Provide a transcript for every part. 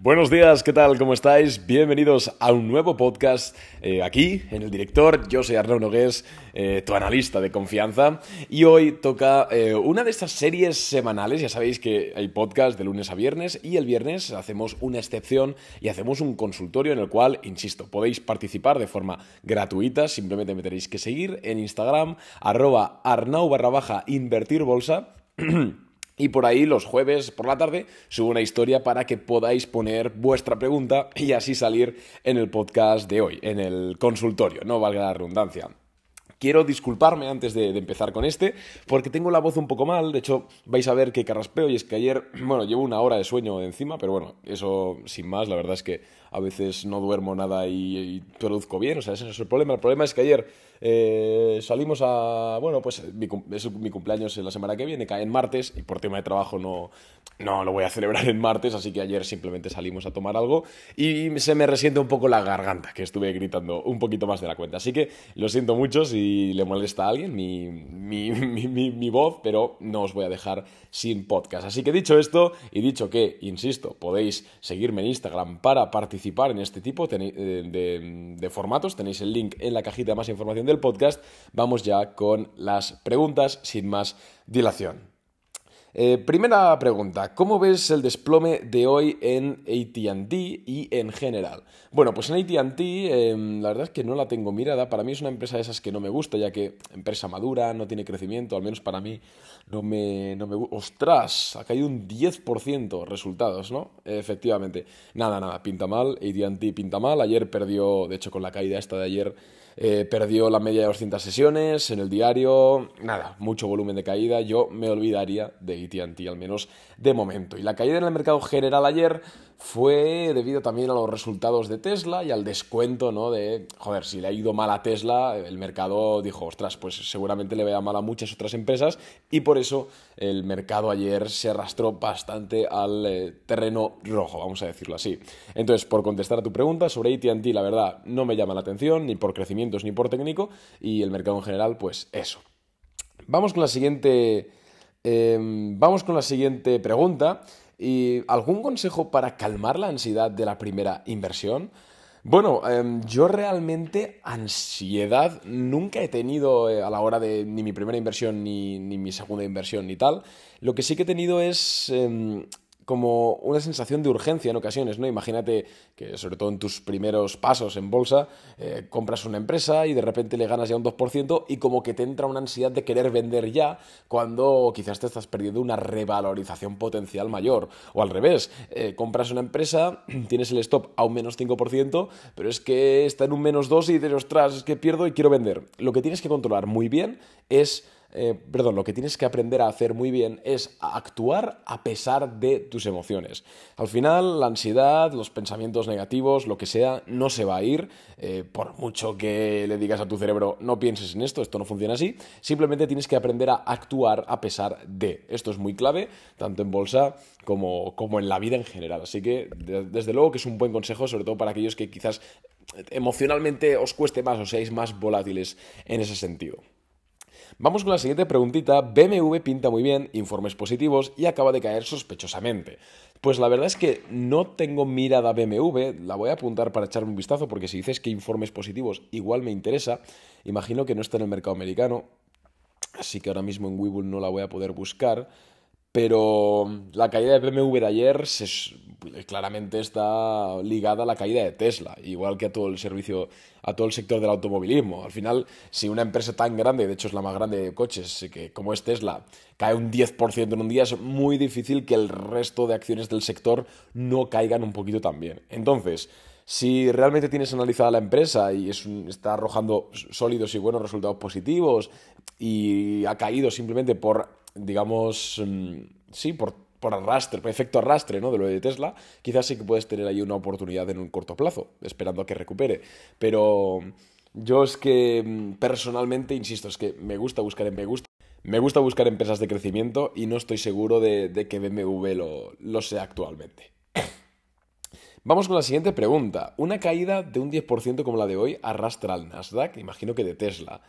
Buenos días, ¿qué tal? ¿Cómo estáis? Bienvenidos a un nuevo podcast eh, aquí en el director. Yo soy Arnaud Nogués, eh, tu analista de confianza, y hoy toca eh, una de estas series semanales. Ya sabéis que hay podcast de lunes a viernes y el viernes hacemos una excepción y hacemos un consultorio en el cual, insisto, podéis participar de forma gratuita. Simplemente me tenéis que seguir en Instagram, arroba arnau barra baja invertir bolsa. Y por ahí los jueves por la tarde subo una historia para que podáis poner vuestra pregunta y así salir en el podcast de hoy, en el consultorio, no valga la redundancia. Quiero disculparme antes de, empezar con este, porque tengo la voz un poco mal. De hecho, vais a ver que carraspeo y es que ayer, bueno, llevo una hora de sueño encima, pero bueno, eso sin más, la verdad es que a veces no duermo nada y, traduzco produzco bien, o sea, ese es el problema. El problema es que ayer eh, salimos a, bueno, pues mi, es mi cumpleaños la semana que viene, cae en martes y por tema de trabajo no, no lo voy a celebrar en martes, así que ayer simplemente salimos a tomar algo y se me resiente un poco la garganta, que estuve gritando un poquito más de la cuenta. Así que lo siento mucho si le molesta a alguien mi, mi, voz, pero no os voy a dejar sin podcast. Así que dicho esto y dicho que, insisto, podéis seguirme en Instagram para participar en este tipo eh, de, de formatos, tenéis el link en la cajita de más información del podcast, vamos ya con las preguntas sin más dilación. Eh, primera pregunta, ¿cómo ves el desplome de hoy en ATT y en general? Bueno, pues en ATT em, la verdad es que no la tengo mirada, para mí es una empresa de esas que no me gusta, ya que empresa madura, no tiene crecimiento, al menos para mí no me... No me ¡Ostras! Ha caído un 10% resultados, ¿no? Efectivamente. Nada, nada, pinta mal, ATT pinta mal, ayer perdió, de hecho con la caída esta de ayer, eh, perdió la media de 200 sesiones en el diario, nada, mucho volumen de caída, yo me olvidaría de ATT, al menos de momento. Y la caída en el mercado general ayer fue debido también a los resultados de Tesla y al descuento, ¿no? De, joder, si le ha ido mal a Tesla, el mercado dijo, ostras, pues seguramente le vaya mal a muchas otras empresas y por eso el mercado ayer se arrastró bastante al eh, terreno rojo, vamos a decirlo así. Entonces, por contestar a tu pregunta sobre ATT, la verdad, no me llama la atención, ni por crecimientos, ni por técnico, y el mercado en general, pues eso. Vamos con la siguiente Em, vamos con la siguiente pregunta. ¿Y algún consejo para calmar la ansiedad de la primera inversión? Bueno, em, yo realmente ansiedad nunca he tenido eh, a la hora de ni mi primera inversión, ni, ni, mi segunda inversión, ni tal. Lo que sí que he tenido es em, como una sensación de urgencia en ocasiones, ¿no? Imagínate que, sobre todo en tus primeros pasos en bolsa, eh, compras una empresa y de repente le ganas ya un 2% y como que te entra una ansiedad de querer vender ya cuando quizás te estás perdiendo una revalorización potencial mayor. O al revés, eh, compras una empresa, tienes el stop a un menos 5%, pero es que está en un menos 2 y dices, ostras, es que pierdo y quiero vender. Lo que tienes que controlar muy bien es eh, perdón, lo que tienes que aprender a hacer muy bien es actuar a pesar de tus emociones. Al final, la ansiedad, los pensamientos negativos, lo que sea, no se va a ir. Eh, por mucho que le digas a tu cerebro, no pienses en esto, esto no funciona así, simplemente tienes que aprender a actuar a pesar de. Esto es muy clave, tanto en bolsa como, en la vida en general. Así que, desde luego que es un buen consejo, sobre todo para aquellos que quizás emocionalmente os cueste más o seáis más volátiles en ese sentido. Vamos con la siguiente preguntita. BMW pinta muy bien, informes positivos y acaba de caer sospechosamente. Pues la verdad es que no tengo mirada BMW, la voy a apuntar para echarme un vistazo porque si dices que informes positivos igual me interesa, imagino que no está en el mercado americano, así que ahora mismo en Webull no la voy a poder buscar. Pero la caída de BMW de ayer se, eh, claramente está ligada a la caída de Tesla, igual que a todo el servicio, a todo el sector del automovilismo. Al final, si una empresa tan grande, de hecho es la más grande de coches, eh, que como es Tesla, cae un 10% en un día, es muy difícil que el resto de acciones del sector no caigan un poquito también. Entonces, si realmente tienes analizada la empresa y es está arrojando sólidos y buenos resultados positivos y ha caído simplemente por, digamos, mm, sí, por por arrastre, por efecto arrastre, ¿no? De lo de Tesla, quizás sí que puedes tener ahí una oportunidad en un corto plazo, esperando a que recupere. Pero yo es que mm, personalmente, insisto, es que me gusta buscar, me me gusta buscar empresas de crecimiento y no estoy seguro de, que BMW lo, lo sea actualmente. Vamos con la siguiente pregunta. Una caída de un 10% como la de hoy arrastra al Nasdaq, imagino que de Tesla.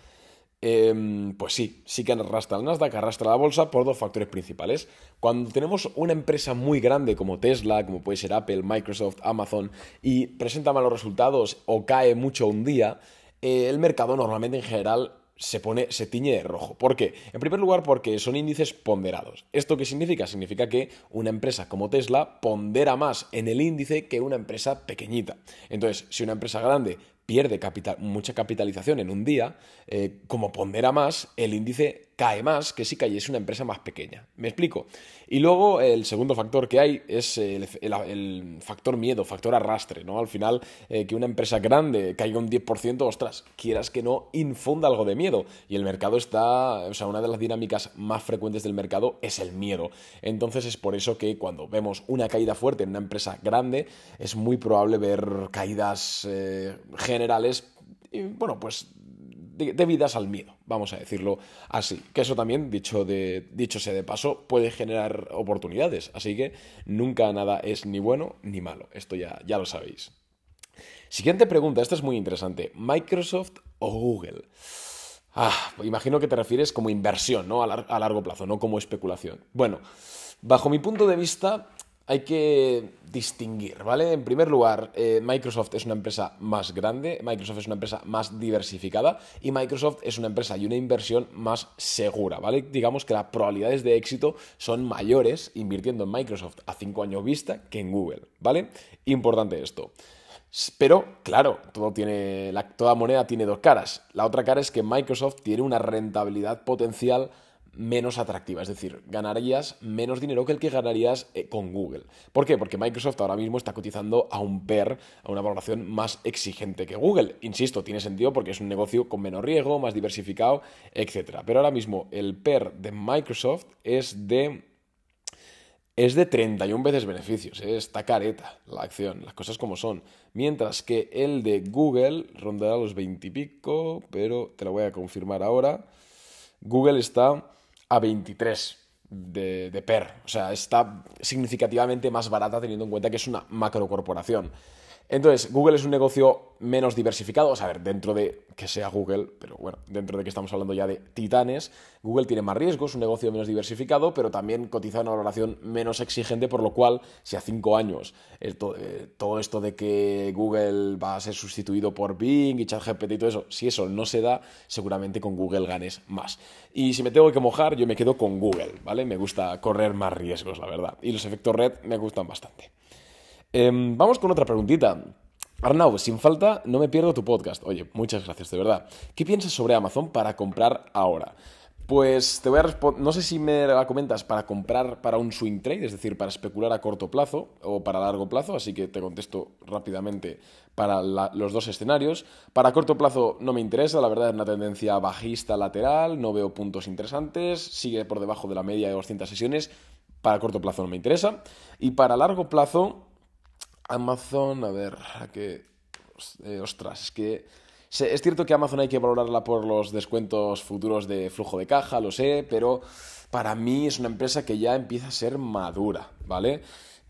Em, pues sí, sí que arrastra el Nasdaq, arrastra la bolsa por dos factores principales. Cuando tenemos una empresa muy grande como Tesla, como puede ser Apple, Microsoft, Amazon, y presenta malos resultados o cae mucho un día, eh, el mercado normalmente en general se pone, se tiñe de rojo. ¿Por qué? En primer lugar, porque son índices ponderados. ¿Esto qué significa? Significa que una empresa como Tesla pondera más en el índice que una empresa pequeñita. Entonces, si una empresa grande pierde mucha capitalización en un día, eh, como pondera más, el índice cae más que si cayese una empresa más pequeña. ¿Me explico? Y luego el segundo factor que hay es el, factor miedo, factor arrastre, ¿no? Al final, eh, que una empresa grande caiga un 10%, ostras, quieras que no, infunda algo de miedo. Y el mercado está, o sea, una de las dinámicas más frecuentes del mercado es el miedo. Entonces es por eso que cuando vemos una caída fuerte en una empresa grande, es muy probable ver caídas eh, generales, bueno, pues debidas al miedo, vamos a decirlo así. Que eso también, dicho, de, dicho sea de paso, puede generar oportunidades. Así que nunca nada es ni bueno ni malo. Esto ya, ya lo sabéis. Siguiente pregunta, esta es muy interesante. ¿Microsoft o Google? Ah, imagino que te refieres como inversión, ¿no? a largo plazo, no como especulación. Bueno, bajo mi punto de vista, hay que distinguir, ¿vale? En primer lugar, eh, Microsoft es una empresa más grande, Microsoft es una empresa más diversificada y Microsoft es una empresa y una inversión más segura, ¿vale? Digamos que las probabilidades de éxito son mayores invirtiendo en Microsoft a cinco años vista que en Google, ¿vale? Importante esto. Pero, claro, todo tiene, toda moneda tiene dos caras. La otra cara es que Microsoft tiene una rentabilidad potencial menos atractiva, es decir, ganarías menos dinero que el que ganarías eh, con Google. ¿Por qué? Porque Microsoft ahora mismo está cotizando a un PER, a una valoración más exigente que Google. Insisto, tiene sentido porque es un negocio con menos riesgo, más diversificado, etc. Pero ahora mismo el PER de Microsoft es de... Es de 31 veces beneficios, ¿eh? está careta la acción, las cosas como son. Mientras que el de Google rondará los 20 y pico, pero te lo voy a confirmar ahora. Google está a 23 de, de PER. O sea, está significativamente más barata teniendo en cuenta que es una macrocorporación. Entonces, Google es un negocio menos diversificado, o sea, a ver, dentro de que sea Google, pero bueno, dentro de que estamos hablando ya de titanes, Google tiene más riesgos, un negocio menos diversificado, pero también cotiza una valoración menos exigente, por lo cual, si a cinco años eh, todo esto de que Google va a ser sustituido por Bing y ChatGPT y todo eso, si eso no se da, seguramente con Google ganes más. Y si me tengo que mojar, yo me quedo con Google, ¿vale? Me gusta correr más riesgos, la verdad. Y los efectos red me gustan bastante. Em, vamos con otra preguntita. Arnau, sin falta, no me pierdo tu podcast. Oye, muchas gracias, de verdad. ¿Qué piensas sobre Amazon para comprar ahora? Pues te voy a responder, no sé si me la comentas para comprar para un swing trade, es decir, para especular a corto plazo o para largo plazo, así que te contesto rápidamente para los dos escenarios. Para corto plazo no me interesa, la verdad es una tendencia bajista lateral, no veo puntos interesantes, sigue por debajo de la media de 200 sesiones, para corto plazo no me interesa. Y para largo plazo Amazon, a ver, a eh, ostras, es que... Es cierto que Amazon hay que valorarla por los descuentos futuros de flujo de caja, lo sé, pero para mí es una empresa que ya empieza a ser madura, ¿vale?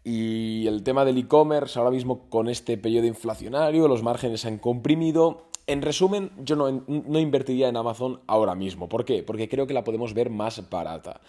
Y el tema del e-commerce, ahora mismo con este periodo inflacionario, los márgenes se han comprimido. En resumen, yo no, no invertiría en Amazon ahora mismo. ¿Por qué? Porque creo que la podemos ver más barata.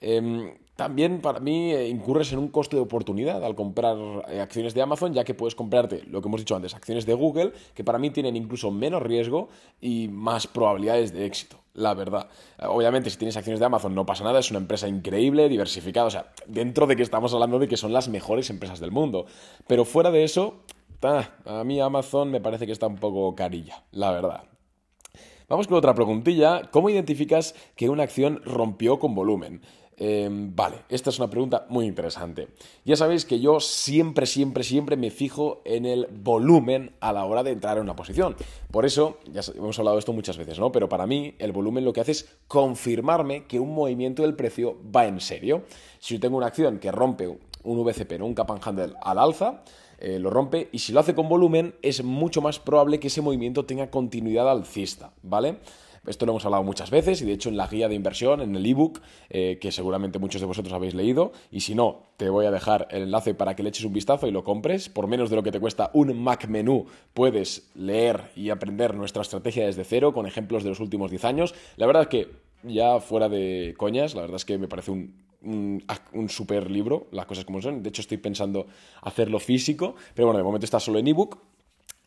Em, también para mí eh, incurres en un coste de oportunidad al comprar eh, acciones de Amazon, ya que puedes comprarte, lo que hemos dicho antes, acciones de Google, que para mí tienen incluso menos riesgo y más probabilidades de éxito, la verdad. Eh, obviamente, si tienes acciones de Amazon no pasa nada, es una empresa increíble, diversificada, o sea, dentro de que estamos hablando de que son las mejores empresas del mundo. Pero fuera de eso, a mí Amazon me parece que está un poco carilla, la verdad. Vamos con otra preguntilla. ¿Cómo identificas que una acción rompió con volumen? Em, vale, esta es una pregunta muy interesante. Ya sabéis que yo siempre, siempre, siempre me fijo en el volumen a la hora de entrar en una posición. Por eso, ya hemos hablado de esto muchas veces, ¿no? Pero para mí, el volumen lo que hace es confirmarme que un movimiento del precio va en serio. Si yo tengo una acción que rompe un VCP, ¿no? un cap and handle al alza, eh, lo rompe y si lo hace con volumen es mucho más probable que ese movimiento tenga continuidad alcista, ¿vale? Esto lo hemos hablado muchas veces y de hecho en la guía de inversión, en el ebook, book eh, que seguramente muchos de vosotros habéis leído, y si no, te voy a dejar el enlace para que le eches un vistazo y lo compres. Por menos de lo que te cuesta un Mac menú, puedes leer y aprender nuestra estrategia desde cero con ejemplos de los últimos 10 años. La verdad es que ya fuera de coñas, la verdad es que me parece un, un, super libro, las cosas como son. De hecho, estoy pensando hacerlo físico, pero bueno, de momento está solo en ebook.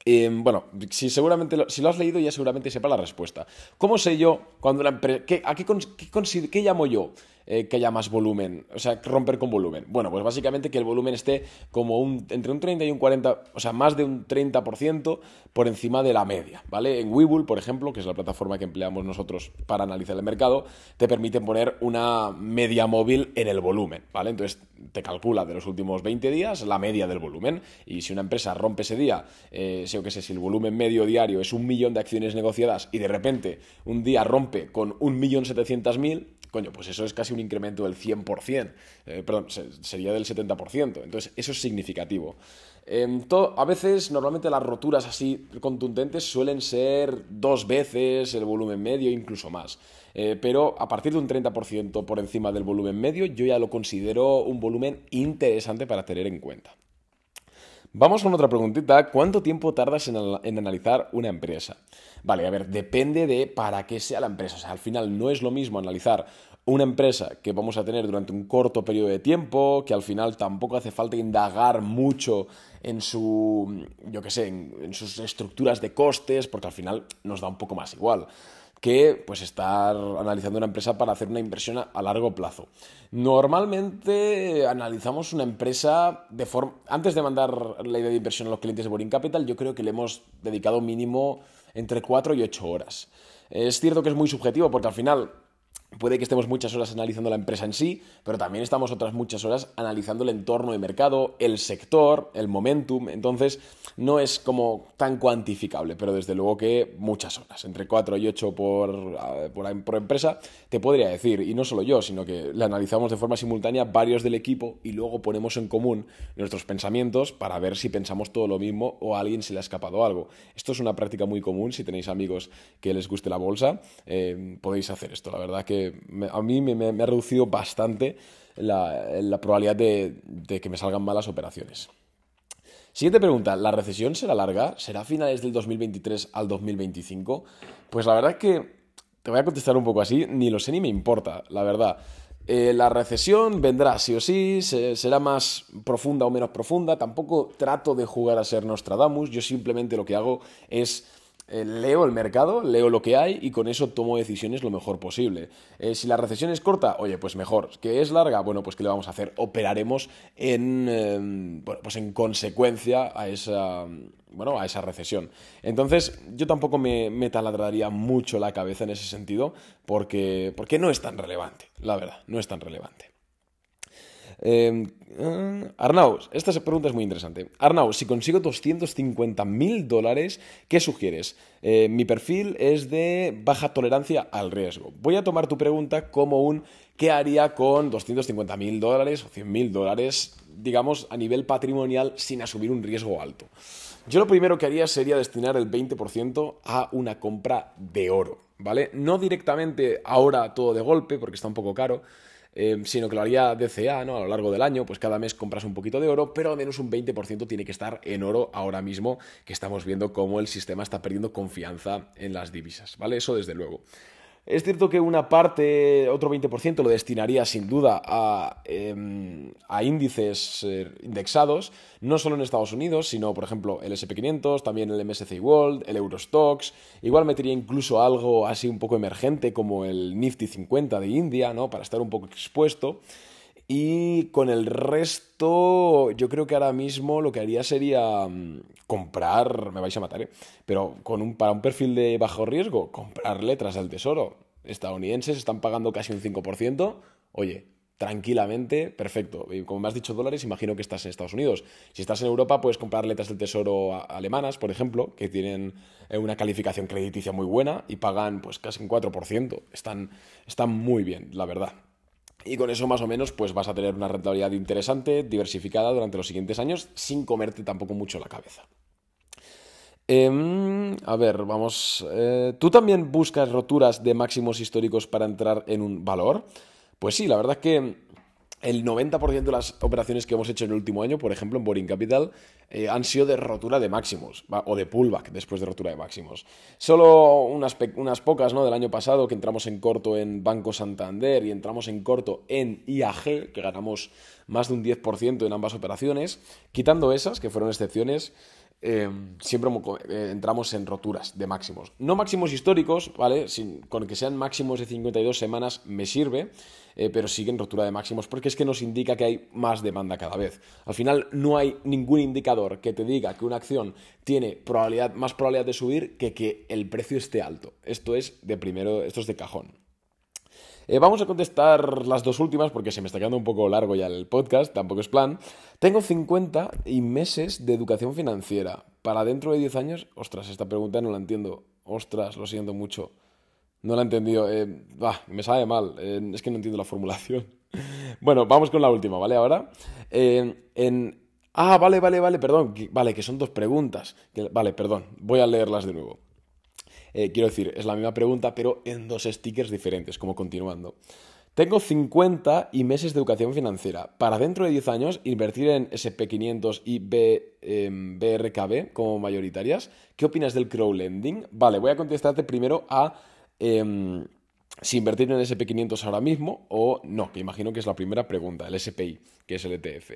Em, bueno, si, seguramente lo, si lo has leído ya seguramente sepa la respuesta. ¿Cómo sé yo cuando una empresa... qué llamo yo eh, que haya más volumen, o sea, romper con volumen. Bueno, pues básicamente que el volumen esté como un, entre un 30 y un 40, o sea, más de un 30% por encima de la media, ¿vale? En Webull, por ejemplo, que es la plataforma que empleamos nosotros para analizar el mercado, te permiten poner una media móvil en el volumen, ¿vale? Entonces te calcula de los últimos 20 días la media del volumen y si una empresa rompe ese día, eh, o que sé, si el volumen medio diario es un millón de acciones negociadas y de repente un día rompe con un millón setecientos mil, coño, pues eso es casi incremento del 100%, eh, perdón, sería del 70%, entonces eso es significativo. Em, a veces, normalmente las roturas así contundentes suelen ser dos veces el volumen medio, incluso más. Eh, pero a partir de un 30% por encima del volumen medio, yo ya lo considero un volumen interesante para tener en cuenta. Vamos con otra preguntita. ¿Cuánto tiempo tardas en, en, analizar una empresa? Vale, a ver, depende de para qué sea la empresa. O sea, al final no es lo mismo analizar una empresa que vamos a tener durante un corto periodo de tiempo, que al final tampoco hace falta indagar mucho en su, yo qué sé, en, sus estructuras de costes, porque al final nos da un poco más igual que pues estar analizando una empresa para hacer una inversión a, largo plazo. Normalmente analizamos una empresa de forma antes de mandar la idea de inversión a los clientes de Boring Capital, yo creo que le hemos dedicado mínimo entre 4 y 8 horas. Es cierto que es muy subjetivo porque al final Puede que estemos muchas horas analizando la empresa en sí, pero también estamos otras muchas horas analizando el entorno de mercado, el sector, el momentum. Entonces, no es como tan cuantificable, pero desde luego que muchas horas, entre 4 y 8 por, em, por, empresa, te podría decir, y no solo yo, sino que la analizamos de forma simultánea varios del equipo y luego ponemos en común nuestros pensamientos para ver si pensamos todo lo mismo o a alguien se le ha escapado algo. Esto es una práctica muy común, si tenéis amigos que les guste la bolsa, eh, podéis hacer esto, la verdad que a mí me, ha reducido bastante la, probabilidad de, que me salgan malas operaciones. Siguiente pregunta, ¿la recesión será larga? ¿Será a finales del 2023 al 2025? Pues la verdad es que te voy a contestar un poco así, ni lo sé ni me importa, la verdad. Eh, la recesión vendrá sí o sí, será más profunda o menos profunda, tampoco trato de jugar a ser Nostradamus, yo simplemente lo que hago es eh, leo el mercado, leo lo que hay y con eso tomo decisiones lo mejor posible. Eh, si la recesión es corta, oye, pues mejor. ¿Que es larga? Bueno, pues ¿qué le vamos a hacer? Operaremos en, em, pues en consecuencia a esa, bueno, a esa recesión. Entonces, yo tampoco me, me, taladraría mucho la cabeza en ese sentido porque, porque no es tan relevante, la verdad, no es tan relevante. Em, eh, esta pregunta es muy interesante. arnaud, si consigo 250 mil dólares, ¿qué sugieres? Eh, mi perfil es de baja tolerancia al riesgo. Voy a tomar tu pregunta como un ¿qué haría con 250 mil dólares o 100 mil dólares, digamos, a nivel patrimonial sin asumir un riesgo alto? Yo lo primero que haría sería destinar el 20% a una compra de oro, ¿vale? No directamente ahora todo de golpe, porque está un poco caro Em, sino que lo haría DCA, ¿no? A lo largo del año, pues cada mes compras un poquito de oro, pero al menos un 20% tiene que estar en oro ahora mismo, que estamos viendo cómo el sistema está perdiendo confianza en las divisas, ¿vale? Eso desde luego. Es cierto que una parte, otro 20%, lo destinaría sin duda a, em, índices eh, indexados, no solo en Estados Unidos, sino por ejemplo el SP500, también el MSCI World, el Eurostox, igual metería incluso algo así un poco emergente como el Nifty 50 de India, ¿no? para estar un poco expuesto. Y con el resto, yo creo que ahora mismo lo que haría sería mm, comprar, me vais a matar, ¿eh? pero con un, para un perfil de bajo riesgo, comprar letras del tesoro. Estadounidenses están pagando casi un 5%. Oye, tranquilamente, perfecto. Y como me has dicho dólares, imagino que estás en Estados Unidos. Si estás en Europa, puedes comprar letras del tesoro alemanas, por ejemplo, que tienen eh, una calificación crediticia muy buena y pagan pues casi un 4%. Están, están muy bien, la verdad. Y con eso más o menos pues vas a tener una rentabilidad interesante, diversificada durante los siguientes años, sin comerte tampoco mucho la cabeza. Em, a ver, vamos. Eh, ¿Tú también buscas roturas de máximos históricos para entrar en un valor? Pues sí, la verdad es que el 90% de las operaciones que hemos hecho en el último año, por ejemplo, en Boring Capital, eh, han sido de rotura de máximos o de pullback después de rotura de máximos. Solo unas, pocas del año pasado que entramos en corto en Banco Santander y entramos en corto en IAG, que ganamos más de un 10% en ambas operaciones. Quitando esas, que fueron excepciones, Em, siempre eh, entramos en roturas de máximos. No máximos históricos, ¿vale? con que sean máximos de 52 semanas me sirve, eh, pero siguen rotura de máximos porque es que nos indica que hay más demanda cada vez. Al final no hay ningún indicador que te diga que una acción tiene probabilidad, más probabilidad de subir que que el precio esté alto. Esto es de primero, esto es de cajón. Eh, vamos a contestar las dos últimas porque se me está quedando un poco largo ya el podcast, tampoco es plan. Tengo 50 y meses de educación financiera. Para dentro de 10 años, ostras, esta pregunta no la entiendo. Ostras, lo siento mucho. No la he entendido. Eh, me sabe mal. Eh, es que no entiendo la formulación. bueno, vamos con la última, ¿vale? Ahora. en... Ah, vale, vale, vale, perdón. Vale, que son dos preguntas. vale, perdón. Voy a leerlas de nuevo. Eh, quiero decir, es la misma pregunta, pero en dos stickers diferentes, como continuando. Tengo 50 y meses de educación financiera. Para dentro de 10 años invertir en SP500 y BRKB em, como mayoritarias. ¿Qué opinas del crowdlending? Vale, voy a contestarte primero a em, si invertir en SP500 ahora mismo o no, que imagino que es la primera pregunta, el SPI, que es el ETF.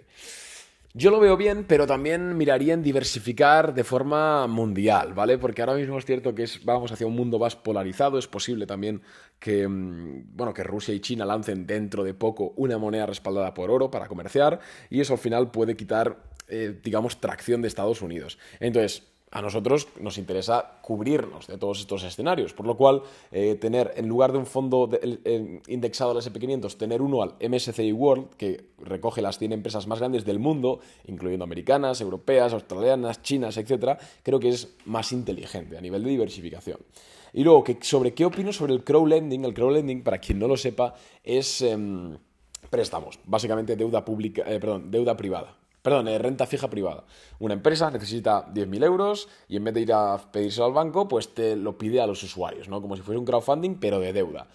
Yo lo veo bien, pero también miraría en diversificar de forma mundial, ¿vale? Porque ahora mismo es cierto que vamos hacia un mundo más polarizado, es posible también que, mm, bueno, que Rusia y China lancen dentro de poco una moneda respaldada por oro para comerciar y eso al final puede quitar, eh, digamos, tracción de Estados Unidos. Entonces, a nosotros nos interesa cubrirnos de todos estos escenarios, por lo cual eh, tener en lugar de un fondo indexado al SP500, tener uno al MSCI World, que recoge las 100 empresas más grandes del mundo, incluyendo americanas, europeas, australianas, chinas, etc., creo que es más inteligente a nivel de diversificación. Y luego, ¿sobre qué opino sobre el crowdlending? El crowdlending, para quien no lo sepa, es... Em, préstamos, básicamente deuda pública, eh, perdón, deuda privada perdón, de eh, renta fija privada. Una empresa necesita 10.000 euros y en vez de ir a pedírselo al banco, pues te lo pide a los usuarios, ¿no? Como si fuese un crowdfunding, pero de deuda.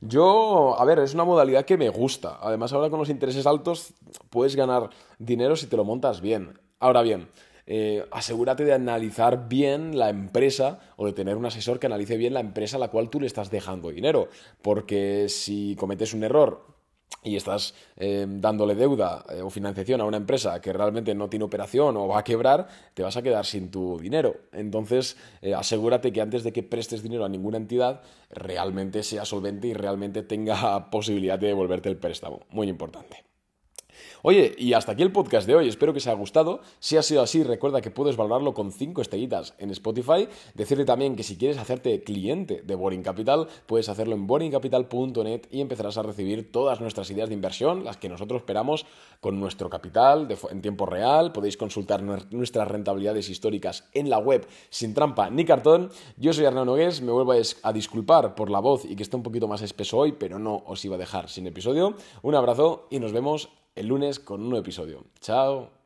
Yo, a ver, es una modalidad que me gusta. Además, ahora con los intereses altos puedes ganar dinero si te lo montas bien. Ahora bien, eh, asegúrate de analizar bien la empresa o de tener un asesor que analice bien la empresa a la cual tú le estás dejando dinero. Porque si cometes un error y estás em, dándole deuda eh, o financiación a una empresa que realmente no tiene operación o va a quebrar, te vas a quedar sin tu dinero. Entonces, eh, asegúrate que antes de que prestes dinero a ninguna entidad, realmente sea solvente y realmente tenga posibilidad de devolverte el préstamo. Muy importante. Oye, y hasta aquí el podcast de hoy. Espero que os haya gustado. Si ha sido así, recuerda que puedes valorarlo con 5 estrellitas en Spotify. Decirte también que si quieres hacerte cliente de Boring Capital, puedes hacerlo en boringcapital.net y empezarás a recibir todas nuestras ideas de inversión, las que nosotros esperamos con nuestro capital en tiempo real. Podéis consultar nuestras rentabilidades históricas en la web sin trampa ni cartón. Yo soy Arnaud Nogués, me vuelvo a disculpar por la voz y que está un poquito más espeso hoy, pero no os iba a dejar sin episodio. Un abrazo y nos vemos el lunes con un nuevo episodio. Chao.